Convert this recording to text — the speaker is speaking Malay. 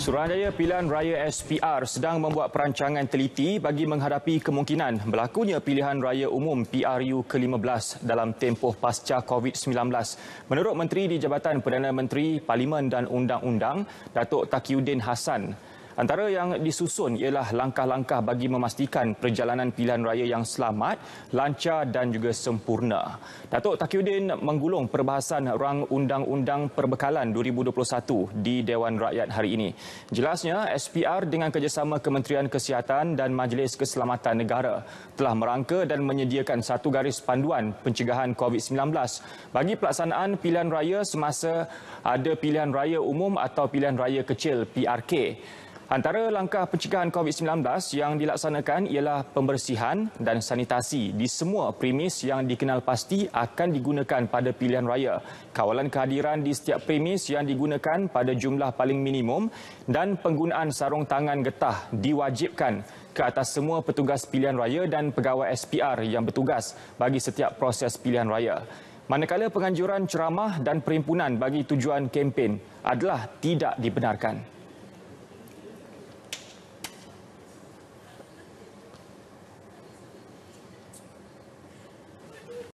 Suruhanjaya Pilihan Raya SPR sedang membuat perancangan teliti bagi menghadapi kemungkinan berlakunya pilihan raya umum PRU ke-15 dalam tempoh pasca COVID-19. Menurut Menteri di Jabatan Perdana Menteri, Parlimen dan Undang-Undang, Datuk Takiuddin Hassan, Antara yang disusun ialah langkah-langkah bagi memastikan perjalanan pilihan raya yang selamat, lancar dan juga sempurna. Datuk Takiuddin menggulung perbahasan rang Undang-Undang Perbekalan 2021 di Dewan Rakyat hari ini. Jelasnya, SPR dengan kerjasama Kementerian Kesihatan dan Majlis Keselamatan Negara telah merangka dan menyediakan satu garis panduan pencegahan COVID-19 bagi pelaksanaan pilihan raya semasa ada pilihan raya umum atau pilihan raya kecil PRK. Antara langkah pencegahan COVID-19 yang dilaksanakan ialah pembersihan dan sanitasi di semua premis yang dikenal pasti akan digunakan pada pilihan raya. Kawalan kehadiran di setiap premis yang digunakan pada jumlah paling minimum dan penggunaan sarung tangan getah diwajibkan ke atas semua petugas pilihan raya dan pegawai SPR yang bertugas bagi setiap proses pilihan raya. Manakala penganjuran ceramah dan perhimpunan bagi tujuan kempen adalah tidak dibenarkan.